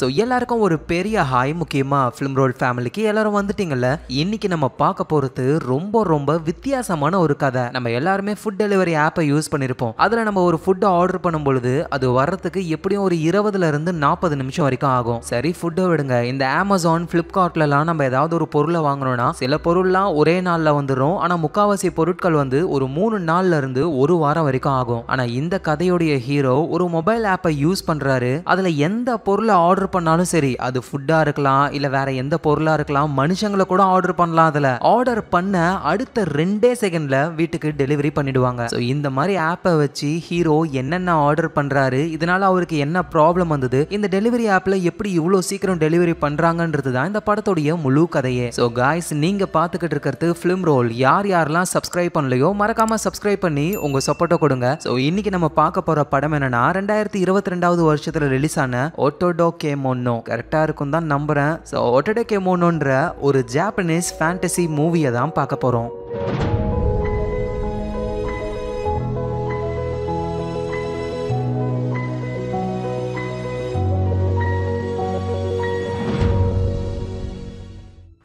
so எல்லாருக்கும் ஒரு பெரிய ஹாய் முக்கியமாக ஃபிலிம் ரோல் ஃபேமிலிக்கு எல்லாரும் வந்துட்டீங்கல்ல இன்னைக்கு நம்ம பார்க்க போகிறது ரொம்ப ரொம்ப வித்தியாசமான ஒரு கதை நம்ம எல்லாருமே ஃபுட் டெலிவரி ஆப்பை யூஸ் பண்ணியிருப்போம் அதில் நம்ம ஒரு ஃபுட்டை ஆர்டர் பண்ணும் பொழுது அது வர்றதுக்கு எப்படியும் ஒரு இருபதுல இருந்து நாற்பது நிமிஷம் வரைக்கும் ஆகும் சரி ஃபுட்டை விடுங்க இந்த அமேசான் ஃப்ளிப்கார்ட்லலாம் நம்ம ஏதாவது ஒரு பொருளை வாங்கணும்னா சில பொருள்லாம் ஒரே நாளில் வந்துடும் ஆனால் முக்காவாசி பொருட்கள் வந்து ஒரு மூணு நாள்ல இருந்து ஒரு வாரம் வரைக்கும் ஆகும் ஆனால் இந்த கதையுடைய ஹீரோ ஒரு மொபைல் ஆப்பை யூஸ் பண்ணுறாரு அதில் எந்த பொருளை ஆர்டர் ஆர்டர் பண்ணாலும் சரி அது ஃபுட்டாக இருக்கலாம் இல்லை வேற எந்த பொருளாக இருக்கலாம் மனுஷங்களை கூட ஆர்டர் பண்ணலாம் அதில் ஆர்டர் பண்ண அடுத்த ரெண்டே செகண்ட்ல வீட்டுக்கு டெலிவரி பண்ணிடுவாங்க ஸோ இந்த மாதிரி ஆப்பை வச்சு ஹீரோ என்னென்ன ஆர்டர் பண்ணுறாரு இதனால் அவருக்கு என்ன ப்ராப்ளம் வந்தது இந்த டெலிவரி ஆப்பில் எப்படி இவ்வளோ சீக்கிரம் டெலிவரி பண்ணுறாங்கன்றது தான் இந்த படத்துடைய முழு கதையே ஸோ காய்ஸ் நீங்கள் பார்த்துக்கிட்டு இருக்கிறது ஃபிலிம் ரோல் யார் யாரெல்லாம் சப்ஸ்கிரைப் பண்ணலையோ மறக்காமல் சப்ஸ்கிரைப் பண்ணி உங்கள் சப்போர்ட்டை கொடுங்க ஸோ இன்னைக்கு நம்ம பார்க்க போகிற படம் என்னன்னா ரெண்டாயிரத்தி இருபத்தி ரெண்டாவது வருஷத்தில் ரிலீஸ் ஆன ஒட்டோடோ கே கெமோனோ கரெக்டாக இருக்கும் தான் நம்புகிறேன் ஸோ ஒட்டடே கெமோனோன்ற ஒரு ஜாப்பனீஸ் ஃபேண்டசி மூவியை தான் பார்க்க போகிறோம்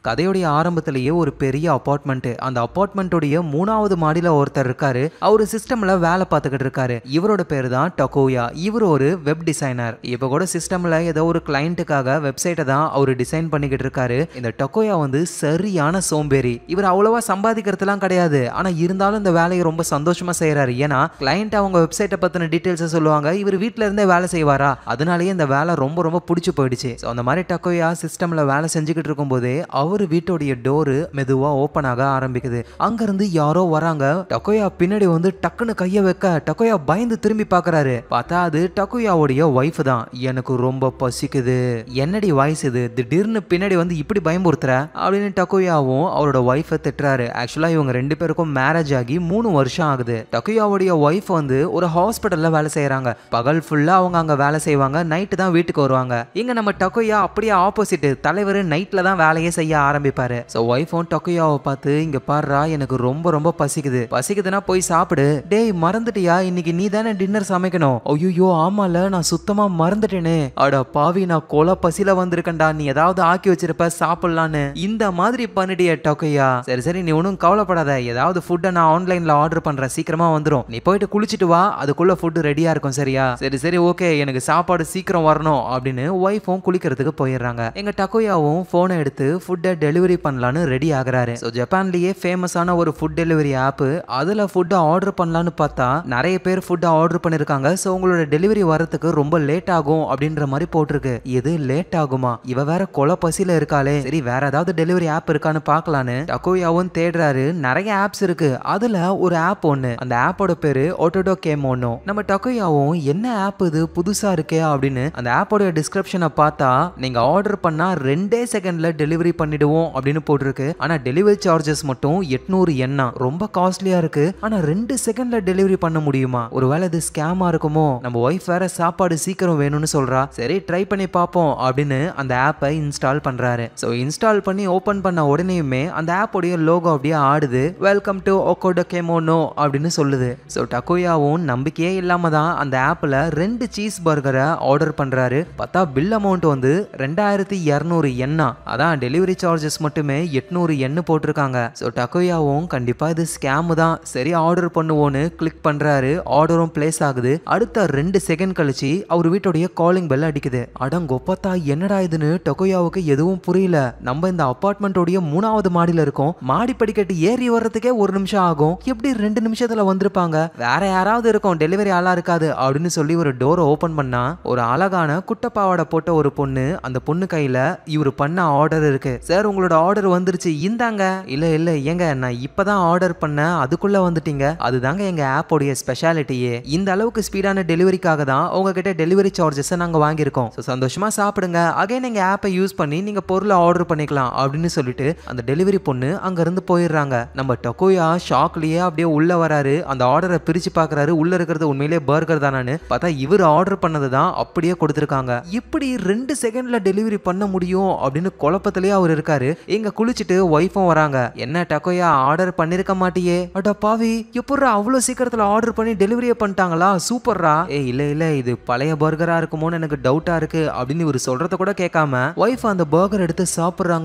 கதையுடைய ஆரம்பத்திலேயே ஒரு பெரிய அப்பார்ட்மெண்ட் அந்த அப்பார்ட்மெண்ட்டுடைய மூணாவது மாடியில் ஒருத்தர் இருக்காரு அவர் சிஸ்டமில் வேலை பார்த்துக்கிட்டு இருக்காரு இவரோட பேர் தான் டக்கோயா இவர் ஒரு வெப் டிசைனர் இப்போ கூட சிஸ்டமில் ஏதோ ஒரு கிளைண்ட்டுக்காக வெப்சைட்டை தான் அவர் டிசைன் பண்ணிக்கிட்டு இருக்காரு இந்த டக்கோயா வந்து சரியான சோம்பேறி இவர் அவ்வளோவா சம்பாதிக்கிறதுலாம் கிடையாது ஆனால் இருந்தாலும் இந்த வேலையை ரொம்ப சந்தோஷமாக செய்கிறாரு ஏன்னா கிளைண்ட் அவங்க வெப்சைட்டை பற்றின டீட்டெயில்ஸை சொல்லுவாங்க இவர் வீட்டில் இருந்தே வேலை செய்வாரா அதனாலேயே இந்த வேலை ரொம்ப ரொம்ப பிடிச்சி போயிடுச்சு அந்த மாதிரி டக்கோயா சிஸ்டமில் வேலை செஞ்சுக்கிட்டு இருக்கும்போது அவர் அவர் வீட்டுடைய டோரு மெதுவாக ஓபன் ஆக ஆரம்பிக்குது அங்கேருந்து யாரோ வராங்க டக்கோயா பின்னாடி வந்து டக்குன்னு கையை வைக்க டக்கோயா பயந்து திரும்பி பார்க்குறாரு பார்த்தா அது டக்கோயாவுடைய ஒய்ஃப் தான் எனக்கு ரொம்ப பசிக்குது என்னடி வாய்ஸ் இது திடீர்னு பின்னாடி வந்து இப்படி பயமுறுத்துற அப்படின்னு டக்கோயாவும் அவரோட ஒய்ஃபை திட்டுறாரு ஆக்சுவலாக இவங்க ரெண்டு பேருக்கும் மேரேஜ் ஆகி மூணு வருஷம் ஆகுது டக்கோயாவுடைய ஒய்ஃப் வந்து ஒரு ஹாஸ்பிட்டலில் வேலை செய்கிறாங்க பகல் ஃபுல்லாக அவங்க அங்கே வேலை செய்வாங்க நைட்டு தான் வீட்டுக்கு வருவாங்க இங்கே நம்ம டக்கோயா அப்படியே ஆப்போசிட் தலைவர் நைட்டில் தான் வேலையே செய்ய ஆரம்பிப்பாரு ஸோ ஒய்ஃபும் டொக்கையாவை பார்த்து இங்க பாடுறா எனக்கு ரொம்ப ரொம்ப பசிக்குது பசிக்குதுன்னா போய் சாப்பிடு டேய் மறந்துட்டியா இன்னைக்கு நீ தானே டின்னர் சமைக்கணும் ஐயோ ஆமால நான் சுத்தமா மறந்துட்டேனே அட பாவி நான் கொல பசியில வந்திருக்கேன்டா நீ ஏதாவது ஆக்கி வச்சிருப்ப சாப்பிடலான்னு இந்த மாதிரி பண்ணிட்டிய டொக்கையா சரி சரி நீ ஒன்றும் கவலைப்படாத ஏதாவது ஃபுட்டை நான் ஆன்லைன்ல ஆர்டர் பண்றேன் சீக்கிரமா வந்துடும் நீ போயிட்டு குளிச்சுட்டு வா அதுக்குள்ள ஃபுட்டு ரெடியா இருக்கும் சரியா சரி சரி ஓகே எனக்கு சாப்பாடு சீக்கிரம் வரணும் அப்படின்னு ஒய்ஃபும் குளிக்கிறதுக்கு போயிடுறாங்க எங்க டக்கோயாவும் போனை எடுத்து ஃபுட்டை டெலிவரி பண்ணலான்னு ரெடி ஆகிறாரு ஸோ ஜப்பான்லேயே ஃபேமஸான ஒரு ஃபுட் டெலிவரி ஆப்பு அதில் ஃபுட்டை ஆர்டர் பண்ணலான்னு பார்த்தா நிறைய பேர் ஃபுட்டை ஆர்டர் பண்ணியிருக்காங்க ஸோ உங்களோட டெலிவரி வரத்துக்கு ரொம்ப லேட் ஆகும் அப்படின்ற மாதிரி போட்டிருக்கு இது லேட் ஆகுமா இவ வேற கொலை பசியில் இருக்காளே சரி வேற ஏதாவது டெலிவரி ஆப் இருக்கான்னு பார்க்கலான்னு டக்கோயாவும் தேடுறாரு நிறைய ஆப்ஸ் இருக்கு அதுல ஒரு ஆப் ஒன்று அந்த ஆப்போட பேரு ஓட்டோடோ கேம் ஒன்று நம்ம டக்கோயாவும் என்ன ஆப் இது புதுசா இருக்கே அப்படின்னு அந்த ஆப்போட டிஸ்கிரிப்ஷனை பார்த்தா நீங்க ஆர்டர் பண்ணா ரெண்டே செகண்ட்ல டெலிவரி பண்ணிட்டு பண்ணிடுவோம் அப்படின்னு போட்டிருக்கு ஆனா டெலிவரி சார்ஜஸ் மட்டும் எட்நூறு எண்ணா ரொம்ப காஸ்ட்லியா இருக்கு ஆனா ரெண்டு செகண்ட்ல டெலிவரி பண்ண முடியுமா ஒருவேளை இது ஸ்கேமா இருக்குமோ நம்ம ஒய்ஃப் வேற சாப்பாடு சீக்கிரம் வேணும்னு சொல்றா சரி ட்ரை பண்ணி பார்ப்போம் அப்படின்னு அந்த ஆப்பை இன்ஸ்டால் பண்றாரு ஸோ இன்ஸ்டால் பண்ணி ஓபன் பண்ண உடனேயுமே அந்த ஆப்போடைய லோகோ அப்படியே ஆடுது வெல்கம் டு ஒக்கோட கேமோனோ அப்படின்னு சொல்லுது ஸோ டக்கோயாவும் நம்பிக்கையே இல்லாம தான் அந்த ஆப்ல ரெண்டு சீஸ் பர்கரை ஆர்டர் பண்றாரு பார்த்தா பில் அமௌண்ட் வந்து ரெண்டாயிரத்தி இரநூறு எண்ணா அதான் டெலிவரி சார்ஜ் சார்ஜஸ் மட்டுமே எட்நூறு எண்ணு போட்டிருக்காங்க ஸோ டக்கோயாவும் கண்டிப்பாக இது ஸ்கேமு தான் சரி ஆர்டர் பண்ணுவோன்னு கிளிக் பண்ணுறாரு ஆர்டரும் பிளேஸ் ஆகுது அடுத்த ரெண்டு செகண்ட் கழிச்சு அவர் வீட்டுடைய காலிங் பெல் அடிக்குது அடங்கொப்பத்தா என்னடா இதுன்னு டொக்கோயாவுக்கு எதுவும் புரியல நம்ம இந்த அப்பார்ட்மெண்ட்டோடைய மூணாவது மாடியில் இருக்கோம் மாடி படிக்கட்டு ஏறி வர்றதுக்கே ஒரு நிமிஷம் ஆகும் எப்படி ரெண்டு நிமிஷத்தில் வந்திருப்பாங்க வேற யாராவது இருக்கும் டெலிவரி ஆளாக இருக்காது அப்படின்னு சொல்லி ஒரு டோரை ஓப்பன் பண்ணா ஒரு அழகான குட்டப்பாவாடை போட்ட ஒரு பொண்ணு அந்த பொண்ணு கையில் இவர் பண்ண ஆர்டர் இருக்கு சார் சார் உங்களோட ஆர்டர் வந்துருச்சு இந்தாங்க இல்லை இல்லை ஏங்க நான் இப்போ தான் ஆர்டர் பண்ணேன் அதுக்குள்ளே வந்துட்டீங்க அதுதாங்க எங்கள் ஆப்போடைய ஸ்பெஷாலிட்டியே இந்த அளவுக்கு ஸ்பீடான டெலிவரிக்காக தான் உங்ககிட்ட டெலிவரி சார்ஜஸை நாங்கள் வாங்கியிருக்கோம் சந்தோஷமா சாப்பிடுங்க அகைன் எங்கள் ஆப்பை யூஸ் பண்ணி நீங்கள் பொருளை ஆர்டர் பண்ணிக்கலாம் அப்படின்னு சொல்லிட்டு அந்த டெலிவரி பொண்ணு அங்கேருந்து போயிடுறாங்க நம்ம டொக்கோயா ஷாக்லேயே அப்படியே உள்ளே வராரு அந்த ஆர்டரை பிரித்து பார்க்கறாரு உள்ளே இருக்கிறது உண்மையிலேயே பர்கர் தானான்னு பார்த்தா இவர் ஆர்டர் பண்ணது தான் அப்படியே கொடுத்துருக்காங்க இப்படி ரெண்டு செகண்டில் டெலிவரி பண்ண முடியும் அப்படின்னு குழப்பத்திலேயே அவர் இருக்க இருக்காரு இங்க குளிச்சுட்டு ஒய்ஃபும் வராங்க என்ன டக்கோயா ஆர்டர் பண்ணிருக்க மாட்டியே அடா பாவி எப்படா அவ்வளவு சீக்கிரத்துல ஆர்டர் பண்ணி டெலிவரியே பண்ணிட்டாங்களா சூப்பர்ரா ஏ இல்ல இல்ல இது பழைய பர்கரா இருக்குமோன்னு எனக்கு டவுட்டா இருக்கு அப்படின்னு இவர் சொல்றத கூட கேட்காம ஒய்ஃப் அந்த பர்கர் எடுத்து சாப்பிட்றாங்க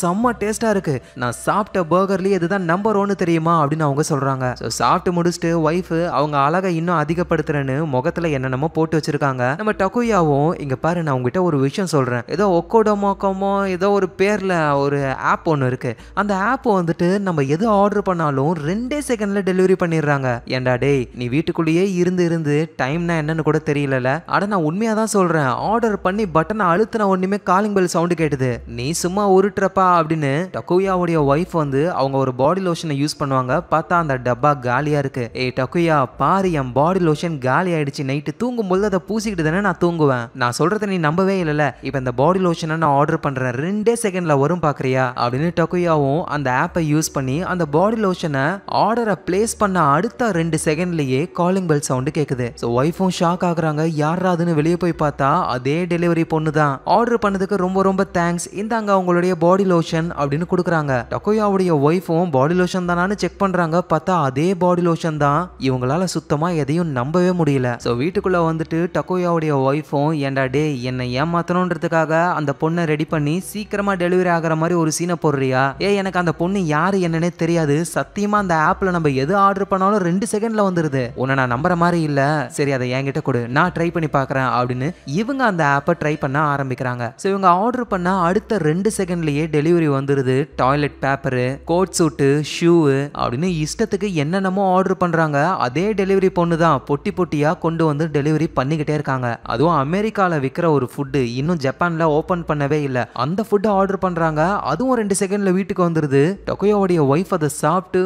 செம்ம டேஸ்டா இருக்கு நான் சாப்பிட்ட பர்கர்லயே இதுதான் நம்பர் ஒன்னு தெரியுமா அப்படின்னு அவங்க சொல்றாங்க ஸோ சாப்பிட்டு முடிச்சுட்டு ஒய்ஃப் அவங்க அழகை இன்னும் அதிகப்படுத்துறேன்னு முகத்துல என்னென்னமோ போட்டு வச்சிருக்காங்க நம்ம டக்குயாவும் இங்க பாரு நான் உங்ககிட்ட ஒரு விஷயம் சொல்றேன் ஏதோ ஒக்கோடமோக்கமோ ஏதோ ஒரு பேரில் ஒரு ஆப் ஒன்று இருக்குது அந்த ஆப்பை வந்துட்டு நம்ம எது ஆர்டர் பண்ணாலும் ரெண்டே செகண்டில் டெலிவரி பண்ணிடுறாங்க ஏன்டா டேய் நீ வீட்டுக்குள்ளேயே இருந்து இருந்து டைம்னா என்னன்னு கூட தெரியல ஆனால் நான் உண்மையாக தான் சொல்கிறேன் ஆர்டர் பண்ணி பட்டனை அழுத்தின ஒன்றுமே காலிங் பெல் சவுண்டு கேட்டுது நீ சும்மா உருட்டுறப்பா அப்படின்னு டக்குயாவுடைய ஒய்ஃப் வந்து அவங்க ஒரு பாடி லோஷனை யூஸ் பண்ணுவாங்க பார்த்தா அந்த டப்பா காலியாக இருக்குது ஏ டக்குயா பாரு என் பாடி லோஷன் காலி ஆயிடுச்சு நைட்டு தூங்கும்போது அதை பூசிக்கிட்டு தானே நான் தூங்குவேன் நான் சொல்கிறத நீ நம்பவே இல்லைல்ல இப்போ இந்த பாடி லோஷனை நான் ஆர்டர் பண்ணுறேன் ரெண்டே செகண்ட்ல வரும் பாக்குறியா அப்படின்னு டொக்குயாவும் அந்த ஆப்பை யூஸ் பண்ணி அந்த பாடி லோஷனை ஆர்டரை பிளேஸ் பண்ண அடுத்த ரெண்டு செகண்ட்லயே காலிங் பெல் சவுண்ட் கேட்குது ஸோ ஒய்ஃபும் ஷாக் ஆகுறாங்க யாராதுன்னு வெளியே போய் பார்த்தா அதே டெலிவரி பொண்ணு தான் ஆர்டர் பண்ணதுக்கு ரொம்ப ரொம்ப தேங்க்ஸ் இந்தாங்க அவங்களுடைய பாடி லோஷன் அப்படின்னு கொடுக்குறாங்க டொக்கோயாவுடைய ஒய்ஃபும் பாடி லோஷன் தானான்னு செக் பண்ணுறாங்க பார்த்தா அதே பாடி லோஷன் தான் இவங்களால சுத்தமாக எதையும் நம்பவே முடியல ஸோ வீட்டுக்குள்ளே வந்துட்டு டக்கோயாவுடைய ஒய்ஃபும் ஏண்டா டே என்னை ஏமாத்தணுன்றதுக்காக அந்த பொண்ணை ரெடி பண்ணி சீக்கிரமாக டெலிவரி ஆகிற மாதிரி ஒரு சீனை போடுறியா ஏ எனக்கு அந்த பொண்ணு யார் என்னன்னே தெரியாது சத்தியமாக அந்த ஆப்பில் நம்ம எது ஆர்டர் பண்ணாலும் ரெண்டு செகண்டில் வந்துடுது உன்னை நான் நம்புற மாதிரி இல்லை சரி அதை என்கிட்ட கொடு நான் ட்ரை பண்ணி பார்க்குறேன் அப்படின்னு இவங்க அந்த ஆப்பை ட்ரை பண்ண ஆரம்பிக்கிறாங்க ஸோ இவங்க ஆர்டர் பண்ணால் அடுத்த ரெண்டு செகண்ட்லேயே டெலிவரி வந்துடுது toilet paper coat suit shoe அப்படின்னு இஷ்டத்துக்கு என்னென்னமோ ஆர்டர் பண்ணுறாங்க அதே டெலிவரி பொண்ணு தான் பொட்டி பொட்டியாக கொண்டு வந்து டெலிவரி பண்ணிக்கிட்டே இருக்காங்க அதுவும் அமெரிக்காவில் விற்கிற ஒரு ஃபுட்டு இன்னும் ஜப்பானில் ஓப்பன் பண்ணவே இல்லை அந்த ஃபுட்டை ஆர்டர் பண்ணுறாங்க அதுவும் ரெண்டு செகண்டில் வீட்டுக்கு வந்துடுது டொக்கையோடைய ஒய்ஃப் அதை சாப்பிட்டு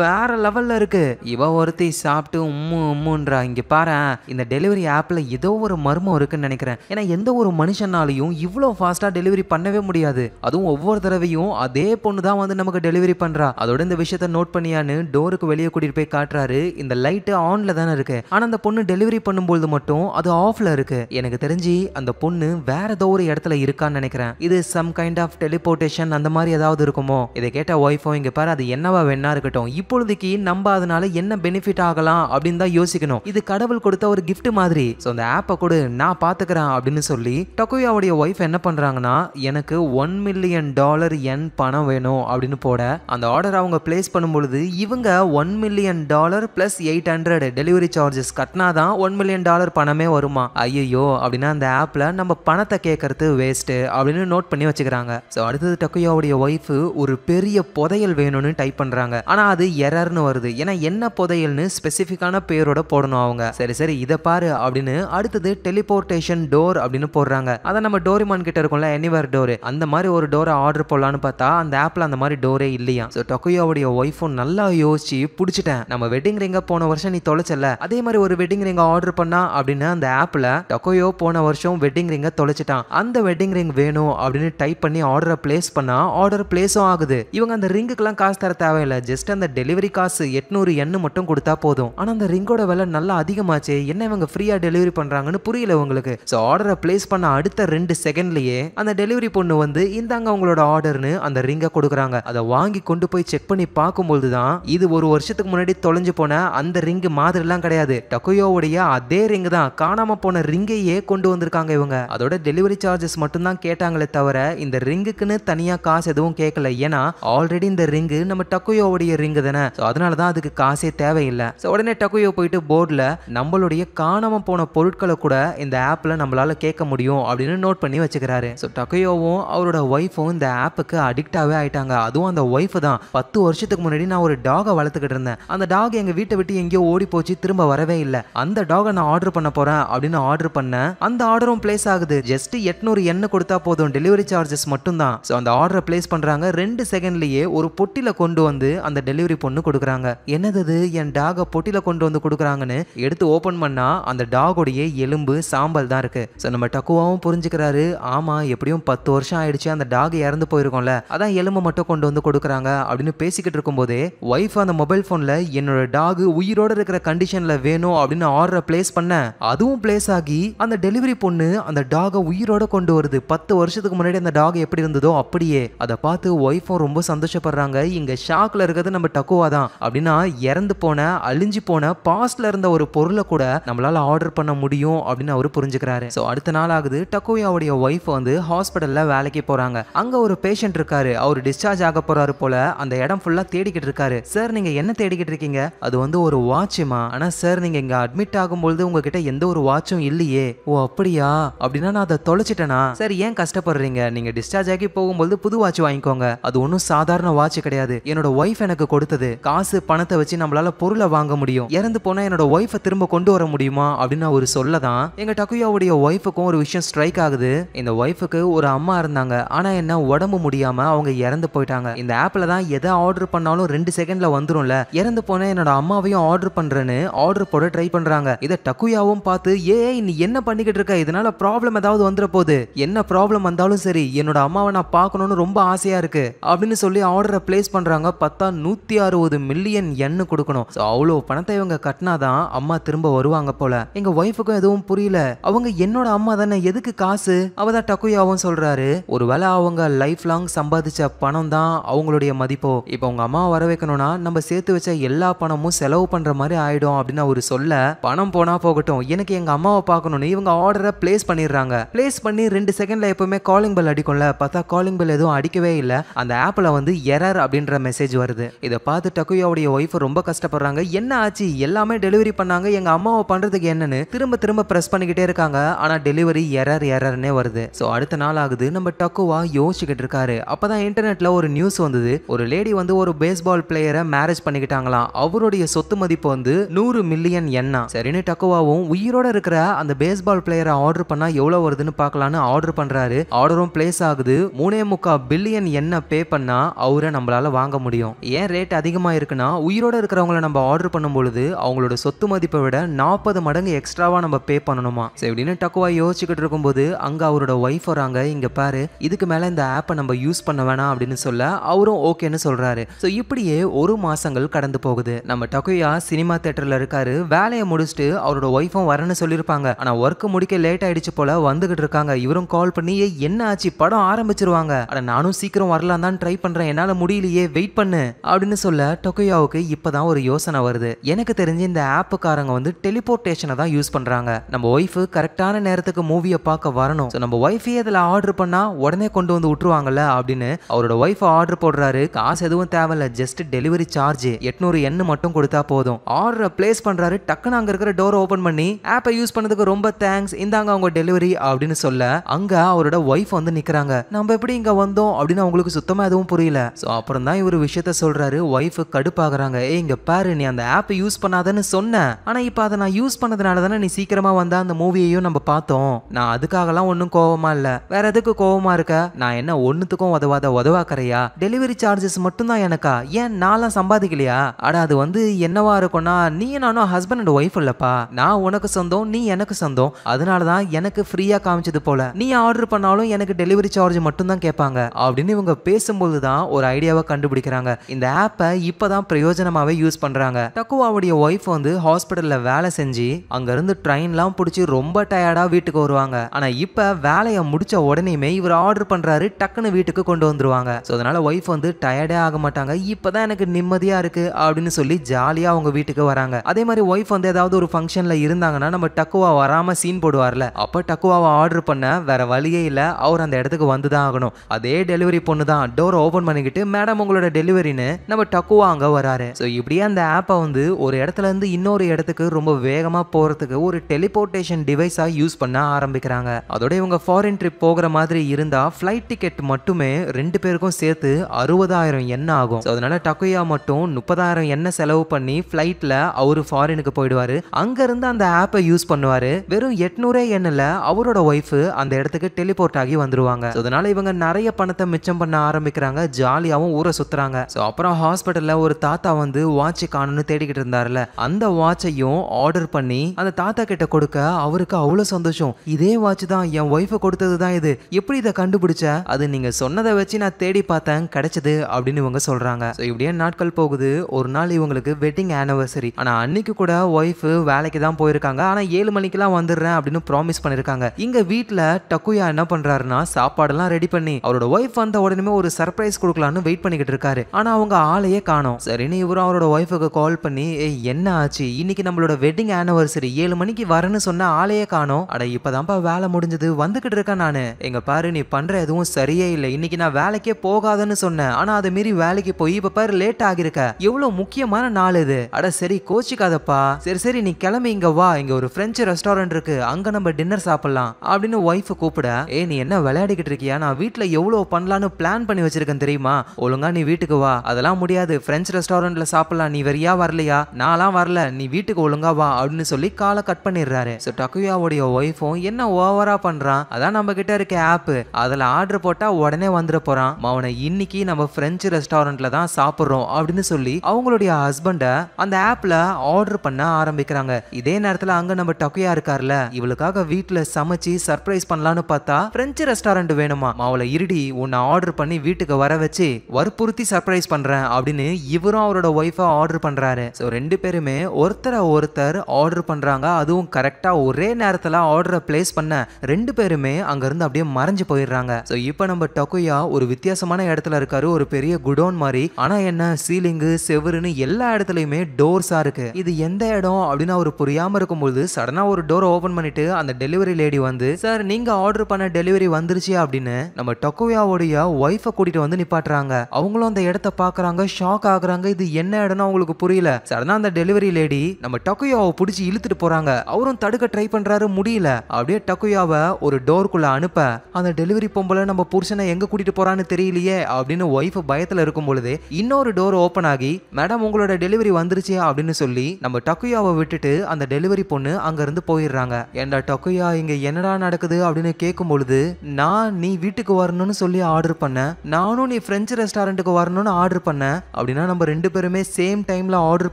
வேற லெவலில் இருக்கு இவ ஒருத்தி சாப்பிட்டு உம்மு உம்முன்றா இங்கே பாரு இந்த டெலிவரி ஆப்பில் ஏதோ ஒரு மர்மம் இருக்குன்னு நினைக்கிறேன் ஏன்னா எந்த ஒரு மனுஷனாலையும் இவ்வளோ ஃபாஸ்ட்டாக டெலிவரி பண்ணவே முடியாது அதுவும் ஒவ்வொரு தடவையும் அதே பொண்ணு தான் வந்து நமக்கு டெலிவரி பண்ணுறா அதோட இந்த விஷயத்த நோட் பண்ணியான்னு டோருக்கு வெளியே கூட்டிகிட்டு போய் காட்டுறாரு இந்த லைட்டு ஆனில் தானே இருக்கு ஆனால் அந்த பொண்ணு டெலிவரி பண்ணும்போது மட்டும் அது ஆஃப்ல இருக்கு எனக்கு தெரிஞ்சு அந்த பொண்ணு வேற ஏதோ ஒரு இடத்துல இருக்கான்னு நினைக்கிறேன் இது சம் கைண்ட் ஆஃப் டெலிபோர்டேஷன் அந்த மாதிரி ஏதாவது இருக்குமோ இதை கேட்ட ஒய்ஃபோ இங்க பாரு அது என்னவா வேணா இருக்கட்டும் இப்பொழுதுக்கு நம்ம அதனால என்ன பெனிஃபிட் ஆகலாம் அப்படின்னு தான் யோசிக்கணும் இது கடவுள் கொடுத்த ஒரு கிஃப்ட் மாதிரி ஸோ அந்த ஆப்பை கொடு நான் பார்த்துக்கிறேன் அப்படின்னு சொல்லி டொக்கோயாவுடைய ஒய்ஃப் என்ன பண்ணுறாங்கன்னா எனக்கு ஒன் மில்லியன் டாலர் என் பணம் வேணும் அப்படின்னு போட அந்த ஆர்டர் அவங்க பிளேஸ் பண்ணும்பொழுது இவங்க one million dollar plus eight hundred delivery charges கட்டினா தான் ஒன் மில்லியன் டாலர் பணமே வருமா ஐயோ அப்படின்னா அந்த ஆப்பில் நம்ம பணத்தை கேட்கறது வேஸ்ட்டு அப்படின்னு நோட் பண்ணி வச்சுக்கிறாங்க ஸோ அடுத்தது டக்குயோவுடைய ஒய்ஃப் ஒரு பெரிய புதையல் வேணும்னு டைப் பண்ணுறாங்க ஆனால் அது எரர்னு வருது ஏன்னா என்ன புதையல்னு ஸ்பெசிஃபிக்கான பேரோட போடணும் அவங்க சரி சரி இதை பாரு அப்படின்னு அடுத்தது டெலிபோர்டேஷன் டோர் அப்படின்னு போடுறாங்க அதை நம்ம டோரிமான் கிட்ட இருக்கும்ல எனிவர் டோர் அந்த மாதிரி ஒரு டோரை ஆர்டர் போடலான்னு பார்த்தா அந்த ஆப்பில் அந்த மாதிரி டோரே இல்லையா ஸோ டொக்கையோவுடைய ஒய்ஃபும் நல்லா யோசிச்சு பிடிச்சிட்டேன் நம்ம வெட்டிங் ரிங்க போன வருஷம் நீ தொலைச்சல அதே மாதிரி ஒரு வெட்டிங் ரிங்க ஆர்டர் பண்ணா அப்படின்னு அந்த ஆப்பில் டொக்கையோ போன வருஷம் வெட்டிங் ரிங்க தொலைச்சிட்டான் அந்த வெட்டிங் ரிங் வேணும் அப்படின்னு டைப் பண்ணி ஆர்டரை பிளேஸ் பண்ணால் ஆர்டர் பிளேஸும் ஆகுது இவங்க அந்த ரிங்குக்கெல்லாம் காசு தர தேவையில்லை ஜஸ்ட் அந்த டெலிவரி காசு எட்நூறு எண்ணு மட்டும் கொடுத்தா போதும் ஆனால் அந்த ரிங்கோட விலை நல்லா அதிகமாச்சு என்ன இவங்க ஃப்ரீயாக டெலிவரி பண்ணுறாங்கன்னு புரியல உங்களுக்கு ஸோ ஆர்டரை பிளேஸ் பண்ண அடுத்த ரெண்டு செகண்ட்லேயே அந்த டெலிவரி பொண்ணு வந்து இந்தாங்க அவங்களோட ஆர்டர்னு அந்த ரிங்கை கொடுக்குறாங்க அதை வாங்கி கொண்டு போய் செக் பண்ணி பார்க்கும்போது தான் இது ஒரு வருஷத்துக்கு முன்னாடி தொலைஞ்சு போன அந்த ரிங்கு மாதிரிலாம் கிடையாது டொக்கோயோவுடைய அதே ரிங்கு தான் காணாமல் போன ரிங்கையே கொண்டு வந்திருக்காங்க இவங்க அதோட டெலிவரி சார்ஜஸ் மட்டும்தான் கேட்டாங்களே தவிர இந்த ரிங்குக்குன்னு தனியாக காசு எதுவும் கேட்கல ஏன்னா ஆல்ரெடி இந்த ரிங்கு நம்ம டக்குயோவுடைய ரிங்கு தானே ஸோ அதனால தான் அதுக்கு காசே தேவையில்லை ஸோ உடனே டக்குயோ போயிட்டு போர்டில் நம்மளுடைய காணாமல் போன பொருட்களை கூட இந்த ஆப்பில் நம்மளால் கேட்க முடியும் அப்படின்னு நோட் பண்ணி வச்சுக்கிறாரு ஸோ டக்குயோவும் அவரோட ஒய்ஃபும் இந்த ஆப்புக்கு அடிக்டாகவே ஆயிட்டாங்க அதுவும் அந்த ஒய்ஃப் தான் பத்து வருஷத்துக்கு முன்னாடி நான் ஒரு டாகை வளர்த்துக்கிட்டு இருந்தேன் அந்த டாக் எங்கள் வீட்டை விட்டு எங்கேயோ ஓடி போச்சு திரும்ப வரவே இல்லை அந்த டாகை நான் ஆர்டர் பண்ண போகிறேன் அப்படின்னு ஆர்டர் பண்ணேன் அந்த ஆர்டரும் பிளேஸ் ஆகுது ஜஸ்ட் எட்நூறு எண்ணெய் கொடுத்தா போதும் டெலிவரி சார்ஜஸ் மட்டும்தான் ஸோ அந்த ஆர்டரை பிளேஸ் பண்ணுறாங்க ரெண்டு செகண்ட்லேயே ஒரு பொட்டியில் கொண்டு வந்து அந்த டெலிவரி பொண்ணு கொடுக்குறாங்க என்னது என் டாகை பொட்டியில் கொண்டு வந்து கொடுக்குறாங்கன்னு எடுத்து ஓப்பன் பண்ணால் அந்த டாகோடைய எலும்பு சாம்பல் தான் இருக்குது ஸோ நம்ம டக்குவாகவும் புரிஞ்சுக்கிறாரு ஆமாம் எப்படியும் பத்து வருஷம் ஆயிடுச்சு அந்த டாக் இறந்து போயிருக்கோம்ல அதான் எலும்பு மட்டும் கொண்டு வந்து கொடுக்குறாங்க அப்படின்னு பேசிக்கிட்டு இருக்கும்போதே ஒய்ஃப் அந்த மொபைல் ஃபோனில் என்னோட டாக் உயிரோடு இருக்கிற கண்டிஷனில் வேணும் அப்படின்னு ஆர்டரை பிளேஸ் பண்ண அதுவும் பிளேஸ் ஆகி அந்த டெலிவரி பொண்ணு அந்த டாகை உயிரோட கொண்டு வருது பத்து வருஷத்துக்கு முன்னாடி இந்த டாக் எப்படி இருந்ததோ அப்படியே அதை பார்த்து ஒய்ஃபும் ரொம்ப சந்தோஷப்படுறாங்க இங்கே ஷாக்கில் இருக்கிறது நம்ம டக்குவா தான் அப்படின்னா இறந்து போன அழிஞ்சு போன பாஸ்ட்ல இருந்த ஒரு பொருளை கூட நம்மளால் ஆர்டர் பண்ண முடியும் அப்படின்னு அவர் புரிஞ்சுக்கிறாரு ஸோ அடுத்த நாள் ஆகுது டக்குவியாவுடைய ஒய்ஃப் வந்து ஹாஸ்பிட்டலில் வேலைக்கு போகிறாங்க அங்கே ஒரு பேஷண்ட் இருக்காரு அவர் டிஸ்சார்ஜ் ஆக போறாரு போல அந்த இடம் ஃபுல்லாக தேடிக்கிட்டு இருக்காரு சார் நீங்கள் என்ன தேடிக்கிட்டு இருக்கீங்க அது வந்து ஒரு வாட்சுமா ஆனால் சார் நீங்கள் இங்கே அட்மிட் ஆகும்போது உங்ககிட்ட எந்த ஒரு வாட்சும் இல்லையே ஓ அப்படியா அப்படின்னா நான் அதை தொலைச்சிட்டேனா சார் ஏன் கஷ்டப்படுறீங்க நீங்கள் டிஸ்சார்ஜ் ஆகி போகும்போது புது வாட்ச் வாங்கிக்கோங்க அது ஒன்றும் சாதாரண வாட்ச் கிடையாது என்னோட ஒய்ஃப் எனக்கு கொடுத்தது காசு பணத்தை வச்சு நம்மளால பொருளை வாங்க முடியும் இறந்து போனா என்னோட ஒய்ஃபை திரும்ப கொண்டு வர முடியுமா அப்படின்னு அவர் சொல்ல தான் எங்க டக்குயாவுடைய ஒய்ஃபுக்கும் ஒரு விஷயம் ஸ்ட்ரைக் ஆகுது இந்த ஒய்ஃபுக்கு ஒரு அம்மா இருந்தாங்க ஆனா என்ன உடம்பு முடியாம அவங்க இறந்து போயிட்டாங்க இந்த ஆப்ல தான் எதை ஆர்டர் பண்ணாலும் ரெண்டு செகண்ட்ல வந்துரும்ல இறந்து போன என்னோட அம்மாவையும் ஆர்டர் பண்றேன்னு ஆர்டர் போட ட்ரை பண்றாங்க இதை டக்குயாவும் பார்த்து ஏ நீ என்ன பண்ணிக்கிட்டு இருக்க இதனால ப்ராப்ளம் ஏதாவது வந்துட போகுது என்ன ப்ராப்ளம் வந்தாலும் சரி மாதிரி என்னோட அம்மாவை நான் பார்க்கணும்னு ரொம்ப ஆசையாக இருக்குது அப்படின்னு சொல்லி ஆர்டரை பிளேஸ் பண்ணுறாங்க பார்த்தா நூற்றி அறுபது மில்லியன் எண்ணு கொடுக்கணும் ஸோ அவ்வளோ பணத்தை இவங்க கட்டினாதான் அம்மா திரும்ப வருவாங்க போல எங்கள் ஒய்ஃபுக்கும் எதுவும் புரியல அவங்க என்னோட அம்மா தானே எதுக்கு காசு அவ தான் டக்குயாவும் சொல்கிறாரு ஒருவேளை அவங்க லைஃப் லாங் சம்பாதிச்ச பணம் தான் அவங்களுடைய மதிப்போ இப்போ உங்க அம்மா வர வைக்கணும்னா நம்ம சேர்த்து வச்ச எல்லா பணமும் செலவு பண்ணுற மாதிரி ஆயிடும் அப்படின்னு அவர் சொல்ல பணம் போனால் போகட்டும் எனக்கு எங்கள் அம்மாவை பார்க்கணும்னு இவங்க ஆர்டரை பிளேஸ் பண்ணிடுறாங்க பிளேஸ் பண்ணி ரெண்டு செகண்ட்ல எப்பவுமே காலிங் பெல் கால் அடிக்கும்ல பார்த்தா காலிங் பெல் எதுவும் அடிக்கவே இல்லை அந்த ஆப்பில் வந்து எரர் அப்படின்ற மெசேஜ் வருது இதை பார்த்து டக்குயாவுடைய ஒய்ஃப் ரொம்ப கஷ்டப்படுறாங்க என்ன ஆச்சு எல்லாமே டெலிவரி பண்ணாங்க எங்கள் அம்மாவை பண்ணுறதுக்கு என்னன்னு திரும்ப திரும்ப ப்ரெஸ் பண்ணிக்கிட்டே இருக்காங்க ஆனால் டெலிவரி எரர் எரர்னே வருது ஸோ அடுத்த நாள் ஆகுது நம்ம டக்குவா யோசிச்சுக்கிட்டு இருக்காரு அப்போ தான் இன்டர்நெட்டில் ஒரு நியூஸ் வந்தது ஒரு லேடி வந்து ஒரு பேஸ்பால் பிளேயரை மேரேஜ் பண்ணிக்கிட்டாங்களாம் அவருடைய சொத்து மதிப்பு வந்து நூறு மில்லியன் எண்ணா சரின்னு டக்குவாவும் உயிரோட இருக்கிற அந்த பேஸ்பால் பிளேயரை ஆர்டர் பண்ணால் எவ்வளோ வருதுன்னு பார்க்கலான்னு ஆர்டர் பண்ணுறாரு ஆர்டரும் பிளேஸ் ஆகுது மூணே முக்கா பில்லியன் என்ன பே பண்ணால் அவரை நம்மளால் வாங்க முடியும் ஏன் ரேட் அதிகமாக இருக்குன்னா உயிரோடு இருக்கிறவங்கள நம்ம ஆர்டர் பண்ணும் பொழுது அவங்களோட சொத்து மதிப்பை விட நாற்பது மடங்கு எக்ஸ்ட்ராவாக நம்ம பே பண்ணணுமா சரி இப்படின்னு டக்குவா யோசிச்சுக்கிட்டு இருக்கும்போது அங்கே அவரோட ஒய்ஃப் வராங்க இங்கே பாரு இதுக்கு மேலே இந்த ஆப்பை நம்ம யூஸ் பண்ண வேணாம் அப்படின்னு சொல்ல அவரும் ஓகேன்னு சொல்கிறாரு ஸோ இப்படியே ஒரு மாதங்கள் கடந்து போகுது நம்ம டக்குயா சினிமா தேட்டரில் இருக்காரு வேலையை முடிச்சுட்டு அவரோட ஒய்ஃபும் வரேன்னு சொல்லியிருப்பாங்க ஆனால் ஒர்க் முடிக்க லேட் ஆயிடுச்சு போல வந்துகிட்டு இருக்காங்க இவரும் கால் பண்ணி என்ன ஆச்சு ஆயிடுச்சு படம் ஆரம்பிச்சிருவாங்க அட நானும் சீக்கிரம் வரலாம் தான் ட்ரை பண்றேன் என்னால முடியலையே வெயிட் பண்ணு அப்படின்னு சொல்ல டொக்கையாவுக்கு இப்பதான் ஒரு யோசனை வருது எனக்கு தெரிஞ்சு இந்த ஆப்புக்காரங்க வந்து டெலிபோர்டேஷனை தான் யூஸ் பண்றாங்க நம்ம ஒய்ஃப் கரெக்டான நேரத்துக்கு மூவியை பார்க்க வரணும் நம்ம ஒய்ஃபே அதில் ஆர்டர் பண்ணா உடனே கொண்டு வந்து விட்டுருவாங்கல்ல அப்படின்னு அவரோட ஒய்ஃப் ஆர்டர் போடுறாரு காசு எதுவும் தேவையில்ல ஜஸ்ட் டெலிவரி சார்ஜ் எட்நூறு எண்ணு மட்டும் கொடுத்தா போதும் ஆர்டர் பிளேஸ் பண்றாரு டக்குன்னு அங்க இருக்கிற டோர் ஓபன் பண்ணி ஆப்பை யூஸ் பண்ணதுக்கு ரொம்ப தேங்க்ஸ் இந்தாங்க அவங்க டெலிவரி அப்படின்னு சொல்ல அங்க அவரோட ஒய்ஃப் வந்து நிக்கிறாங்க நம்ம எப்படி இங்க வந்தோம் அப்படின்னு அவங்களுக்கு சுத்தமா எதுவும் புரியல ஸோ அப்புறம் தான் இவர் விஷயத்த சொல்றாரு ஒய்ஃப் கடுப்பாகிறாங்க ஏ இங்க பாரு நீ அந்த ஆப் யூஸ் பண்ணாதன்னு சொன்னேன் ஆனா இப்போ அதை நான் யூஸ் பண்ணதுனால தானே நீ சீக்கிரமா வந்தா அந்த மூவியையும் நம்ம பார்த்தோம் நான் அதுக்காகலாம் ஒன்றும் கோவமா இல்ல வேற எதுக்கு கோவமா இருக்க நான் என்ன ஒன்னுத்துக்கும் உதவாத உதவாக்கறையா டெலிவரி சார்ஜஸ் மட்டும் தான் எனக்கா ஏன் நான்லாம் சம்பாதிக்கலையா ஆனா அது வந்து என்னவா இருக்கும்னா நீ நானும் ஹஸ்பண்ட் அண்ட் ஒய்ஃப் இல்லப்பா நான் உனக்கு சொந்தம் நீ எனக்கு சொந்தம் அதனால தான் எனக்கு ஃப்ரீயா காமிச்சது போல நீ ஆர்டர் பண்ணாலும் எனக்கு டெலிவரி டெலிவரி சார்ஜ் மட்டும் தான் கேட்பாங்க அப்படின்னு இவங்க பேசும்போது தான் ஒரு ஐடியாவை கண்டுபிடிக்கிறாங்க இந்த ஆப்பை இப்போதான் பிரயோஜனமாகவே யூஸ் பண்ணுறாங்க டக்குவாவுடைய ஒய்ஃப் வந்து ஹாஸ்பிட்டலில் வேலை செஞ்சு அங்கேருந்து ட்ரெயின்லாம் பிடிச்சி ரொம்ப டயர்டாக வீட்டுக்கு வருவாங்க ஆனால் இப்போ வேலையை முடிச்ச உடனேயுமே இவர் ஆர்டர் பண்ணுறாரு டக்குன்னு வீட்டுக்கு கொண்டு வந்துருவாங்க ஸோ அதனால் ஒய்ஃப் வந்து டயர்டே ஆக மாட்டாங்க இப்போ தான் எனக்கு நிம்மதியாக இருக்குது அப்படின்னு சொல்லி ஜாலியாக அவங்க வீட்டுக்கு வராங்க அதே மாதிரி ஒய்ஃப் வந்து ஏதாவது ஒரு ஃபங்க்ஷனில் இருந்தாங்கன்னா நம்ம டக்குவா வராமல் சீன் போடுவார்ல அப்போ டக்குவாவை ஆர்டர் பண்ண வேற வழியே இல்லை அவர் அந்த அந்த இடத்துக்கு வந்து தான் ஆகணும் அதே டெலிவரி பொண்ணு தான் டோர் ஓப்பன் பண்ணிக்கிட்டு மேடம் உங்களோட டெலிவரின்னு நம்ம டக்குவா அங்கே வராரு ஸோ இப்படியே அந்த ஆப்பை வந்து ஒரு இடத்துல இருந்து இன்னொரு இடத்துக்கு ரொம்ப வேகமாக போறதுக்கு ஒரு டெலிபோர்டேஷன் டிவைஸாக யூஸ் பண்ண ஆரம்பிக்கிறாங்க அதோட இவங்க ஃபாரின் ட்ரிப் போகிற மாதிரி இருந்தால் ஃப்ளைட் டிக்கெட் மட்டுமே ரெண்டு பேருக்கும் சேர்த்து அறுபதாயிரம் எண்ணெய் ஆகும் ஸோ அதனால டக்குயா மட்டும் முப்பதாயிரம் எண்ணெய் செலவு பண்ணி ஃப்ளைட்டில் அவர் ஃபாரினுக்கு அங்க அங்கேருந்து அந்த ஆப்பை யூஸ் பண்ணுவாரு வெறும் எட்நூறே எண்ணில் அவரோட ஒய்ஃபு அந்த இடத்துக்கு டெலிபோர்ட் ஆகி வந்துடும் வந்துருவாங்க அதனால இவங்க நிறைய பணத்தை மிச்சம் பண்ண ஆரம்பிக்கிறாங்க ஜாலியாகவும் ஊரை சுத்துறாங்க ஸோ அப்புறம் ஹாஸ்பிட்டல்ல ஒரு தாத்தா வந்து வாட்ச் காணும்னு தேடிக்கிட்டு இருந்தாருல அந்த வாட்சையும் ஆர்டர் பண்ணி அந்த தாத்தா கிட்ட கொடுக்க அவருக்கு அவ்வளோ சந்தோஷம் இதே வாட்ச் தான் என் ஒய்ஃப கொடுத்தது தான் இது எப்படி இதை கண்டுபிடிச்ச அது நீங்க சொன்னதை வச்சு நான் தேடி பார்த்தேன் கிடைச்சது அப்படின்னு இவங்க சொல்றாங்க ஸோ இப்படியே நாட்கள் போகுது ஒரு நாள் இவங்களுக்கு வெட்டிங் ஆனிவர்சரி ஆனா அன்னைக்கு கூட ஒய்ஃப் வேலைக்கு தான் போயிருக்காங்க ஆனா ஏழு மணிக்கெல்லாம் வந்துடுறேன் அப்படின்னு ப்ராமிஸ் பண்ணிருக்காங்க இங்க வீட்டில் டக்குயா என்ன பண்றாருன்னா சாப்பாடெல்லாம் ரெடி பண்ணி அவரோட ஒய்ஃப் வந்த உடனே ஒரு சர்ப்ரைஸ் கொடுக்கலான்னு வெயிட் பண்ணிக்கிட்டு இருக்காரு ஆனா அவங்க ஆளையே காணோம் சரின்னு இவரும் அவரோட ஒய்ஃபுக்கு கால் பண்ணி என்ன ஆச்சு இன்னைக்கு நம்மளோட வெட்டிங் ஆனிவர்சரி ஏழு மணிக்கு வரேன்னு சொன்ன ஆளையே காணோம் அட இப்பதான்ப்பா வேலை முடிஞ்சது வந்துகிட்டு இருக்கேன் நானு எங்க பாரு நீ பண்ற எதுவும் சரியே இல்லை இன்னைக்கு நான் வேலைக்கே போகாதன்னு சொன்னேன் ஆனா அதை மீறி வேலைக்கு போய் இப்ப பாரு லேட் ஆகிருக்க எவ்வளவு முக்கியமான நாள் இது அட சரி கோச்சிக்காதப்பா சரி சரி நீ கிளம்பி இங்க வா இங்க ஒரு பிரெஞ்சு ரெஸ்டாரண்ட் இருக்கு அங்க நம்ம டின்னர் சாப்பிடலாம் அப்படின்னு ஒய்ஃப் கூப்பிட ஏ நீ என்ன விளையா விளையாடிக்கிட்டு இருக்கியா நான் வீட்டில் எவ்வளோ பண்ணலான்னு பிளான் பண்ணி வச்சிருக்கேன் தெரியுமா ஒழுங்கா நீ வீட்டுக்கு வா அதெல்லாம் முடியாது ஃப்ரெஞ்ச் ரெஸ்டாரண்ட்ல சாப்பிடலாம் நீ வரியா வரலையா நான்லாம் வரல நீ வீட்டுக்கு ஒழுங்கா வா அப்படின்னு சொல்லி காலை கட் பண்ணிடுறாரு ஸோ டக்குயாவுடைய ஒய்ஃபும் என்ன ஓவரா பண்றான் அதான் நம்ம கிட்ட இருக்க ஆப் அதில் ஆர்டர் போட்டால் உடனே வந்துட போகிறான் அவனை இன்னைக்கு நம்ம ஃப்ரெஞ்சு ரெஸ்டாரண்ட்ல தான் சாப்பிட்றோம் அப்படின்னு சொல்லி அவங்களுடைய ஹஸ்பண்டை அந்த ஆப்ல ஆர்டர் பண்ண ஆரம்பிக்கிறாங்க இதே நேரத்தில் அங்கே நம்ம டக்குயா இருக்கார்ல இவளுக்காக வீட்டில் சமைச்சு சர்ப்ரைஸ் பண்ணலான்னு பார்த்தா ஃப்ரெஞ்சு ரெஸ்டாரண்ட் ரெஸ்டாரண்ட் வேணுமா அவளை இருடி உன்னை ஆர்டர் பண்ணி வீட்டுக்கு வர வச்சு வற்புறுத்தி சர்ப்ரைஸ் பண்றேன் அப்படின்னு இவரும் அவரோட ஒய்ஃபா ஆர்டர் பண்றாரு ஸோ ரெண்டு பேருமே ஒருத்தரை ஒருத்தர் ஆர்டர் பண்றாங்க அதுவும் கரெக்டா ஒரே நேரத்துல ஆர்டரை பிளேஸ் பண்ண ரெண்டு பேருமே அங்கிருந்து அப்படியே மறைஞ்சு போயிடுறாங்க ஸோ இப்போ நம்ம டக்குயா ஒரு வித்தியாசமான இடத்துல இருக்காரு ஒரு பெரிய குடோன் மாதிரி ஆனா என்ன சீலிங்கு செவருன்னு எல்லா இடத்துலயுமே டோர்ஸா இருக்கு இது எந்த இடம் அப்படின்னு அவர் புரியாம இருக்கும்போது சடனா ஒரு டோர் ஓபன் பண்ணிட்டு அந்த டெலிவரி லேடி வந்து சார் நீங்க ஆர்டர் பண்ண டெலிவரி வந்து வந்துருச்சு அப்படின்னு நம்ம டொக்கோயாவோடைய ஒய்ஃபை கூட்டிட்டு வந்து நிப்பாட்டுறாங்க அவங்களும் அந்த இடத்த பாக்குறாங்க ஷாக் ஆகுறாங்க இது என்ன இடம்னு அவங்களுக்கு புரியல சடனா அந்த டெலிவரி லேடி நம்ம டொக்கோயாவை பிடிச்சி இழுத்துட்டு போறாங்க அவரும் தடுக்க ட்ரை பண்றாரு முடியல அப்படியே டொக்கோயாவை ஒரு டோருக்குள்ள அனுப்ப அந்த டெலிவரி பொம்பளை நம்ம புருஷனை எங்க கூட்டிட்டு போறான்னு தெரியலையே அப்படின்னு ஒய்ஃப் பயத்துல இருக்கும் பொழுது இன்னொரு டோர் ஓபன் ஆகி மேடம் உங்களோட டெலிவரி வந்துருச்சு அப்படின்னு சொல்லி நம்ம டக்குயாவை விட்டுட்டு அந்த டெலிவரி பொண்ணு அங்க இருந்து போயிடுறாங்க ஏன்டா டக்குயா இங்க என்னடா நடக்குது அப்படின்னு கேட்கும் பொழுது நான் நான் நீ வீட்டுக்கு வரணும்னு சொல்லி ஆர்டர் பண்ணேன் நானும் நீ ஃப்ரெஞ்சு ரெஸ்டாரண்ட்டுக்கு வரணும்னு ஆர்டர் பண்ணேன் அப்படின்னா நம்ம ரெண்டு பேருமே சேம் டைமில் ஆர்டர்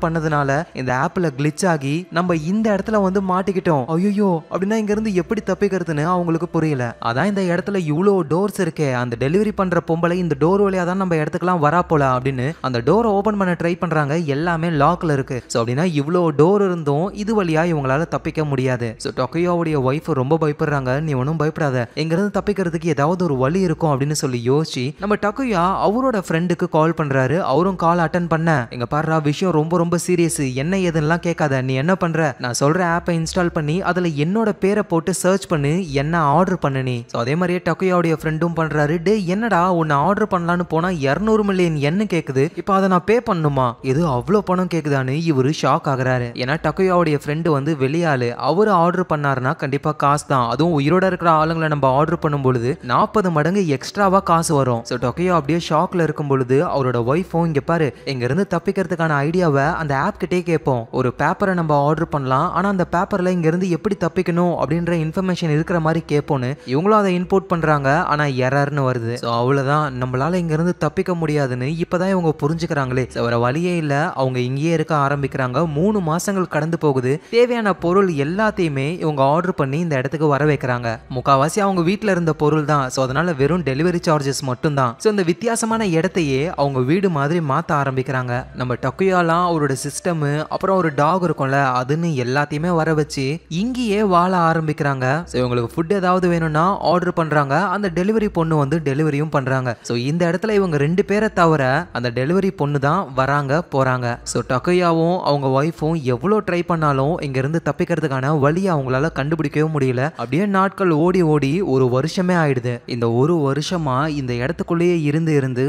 பண்ணதுனால இந்த ஆப்பில் கிளிச் ஆகி நம்ம இந்த இடத்துல வந்து மாட்டிக்கிட்டோம் ஐயோ அப்படின்னா இங்கேருந்து எப்படி தப்பிக்கிறதுன்னு அவங்களுக்கு புரியல அதான் இந்த இடத்துல இவ்வளோ டோர்ஸ் இருக்கே அந்த டெலிவரி பண்ணுற பொம்பளை இந்த டோர் வழியாக தான் நம்ம இடத்துக்குலாம் வரா போல அப்படின்னு அந்த டோரை ஓப்பன் பண்ண ட்ரை பண்ணுறாங்க எல்லாமே லாக்கில் இருக்குது ஸோ அப்படின்னா இவ்வளோ டோர் இருந்தும் இது வழியா இவங்களால தப்பிக்க முடியாது ஸோ டொக்கையோவுடைய ஒய்ஃப் ரொம்ப பயப்படுறாங்க நீ ஒன்றும் பயப்படாத இங்கேருந்து தப்பிக்கிறது தப்பிக்கிறதுக்கு ஏதாவது ஒரு வழி இருக்கும் அப்படின்னு சொல்லி யோசிச்சு நம்ம டக்குயா அவரோட ஃப்ரெண்டுக்கு கால் பண்றாரு அவரும் கால் அட்டன் பண்ண எங்க பாருடா விஷயம் ரொம்ப ரொம்ப சீரியஸ் என்ன ஏதுன்னெலாம் கேட்காத நீ என்ன பண்ற நான் சொல்ற ஆப்பை இன்ஸ்டால் பண்ணி அதுல என்னோட பேரை போட்டு சர்ச் பண்ணு என்ன ஆர்டர் பண்ணு நீ அதே மாதிரியே டக்குயாவுடைய ஃப்ரெண்டும் பண்றாரு டே என்னடா உன்னை ஆர்டர் பண்ணலான்னு போனா இரநூறு மில்லியன் என்ன கேக்குது இப்போ அதை நான் பே பண்ணுமா இது அவ்வளோ பணம் கேக்குதான்னு இவரு ஷாக் ஆகுறாரு ஏன்னா டக்குயாவுடைய ஃப்ரெண்டு வந்து வெளியாளு அவரு ஆர்டர் பண்ணாருன்னா கண்டிப்பா காசு தான் அதுவும் உயிரோட இருக்கிற ஆளுங்களை நம்ம ஆர்டர் பண்ணும்போது பொழுது நாற்பது மடங்கு எக்ஸ்ட்ராவா காசு வரும் ஸோ டொக்கையோ அப்படியே ஷாக்ல இருக்கும் பொழுது அவரோட ஒய்ஃபும் இங்க பாரு எங்க இருந்து தப்பிக்கிறதுக்கான ஐடியாவை அந்த ஆப் கிட்டே கேட்போம் ஒரு பேப்பரை நம்ம ஆர்டர் பண்ணலாம் ஆனா அந்த பேப்பர்ல இங்க இருந்து எப்படி தப்பிக்கணும் அப்படின்ற இன்ஃபர்மேஷன் இருக்கிற மாதிரி கேட்போன்னு இவங்களும் அதை இன்போர்ட் பண்றாங்க ஆனா எரர்னு வருது ஸோ அவ்வளவுதான் நம்மளால இங்க இருந்து தப்பிக்க முடியாதுன்னு இப்பதான் இவங்க புரிஞ்சுக்கிறாங்களே வேற வழியே இல்ல அவங்க இங்கேயே இருக்க ஆரம்பிக்கிறாங்க மூணு மாசங்கள் கடந்து போகுது தேவையான பொருள் எல்லாத்தையுமே இவங்க ஆர்டர் பண்ணி இந்த இடத்துக்கு வர வைக்கிறாங்க முக்காவாசி அவங்க வீட்டில் இருந்த பொருள் தான் ஸோ அதனால வெறும் டெலிவரி சார்ஜஸ் மட்டும்தான் ஸோ இந்த வித்தியாசமான இடத்தையே அவங்க வீடு மாதிரி மாற்ற ஆரம்பிக்கிறாங்க நம்ம டொக்கியாலாம் அவரோட சிஸ்டமு அப்புறம் ஒரு டாக் இருக்கும்ல அதுன்னு எல்லாத்தையுமே வர வச்சு இங்கேயே வாழ ஆரம்பிக்கிறாங்க ஸோ இவங்களுக்கு ஃபுட் ஏதாவது வேணும்னா ஆர்டர் பண்ணுறாங்க அந்த டெலிவரி பொண்ணு வந்து டெலிவரியும் பண்ணுறாங்க ஸோ இந்த இடத்துல இவங்க ரெண்டு பேரை தவிர அந்த டெலிவரி பொண்ணு தான் வராங்க போகிறாங்க ஸோ டொக்கையாவும் அவங்க ஒய்ஃபும் எவ்வளோ ட்ரை பண்ணாலும் இங்கேருந்து தப்பிக்கிறதுக்கான வழியை அவங்களால கண்டுபிடிக்கவே முடியல அப்படியே நாட்கள் ஓடி ஓடி ஒரு வருஷம் வருஷமே ஆயிடுது இந்த ஒரு வருஷமா இந்த இடத்துக்குள்ளேயே இருந்து இருந்து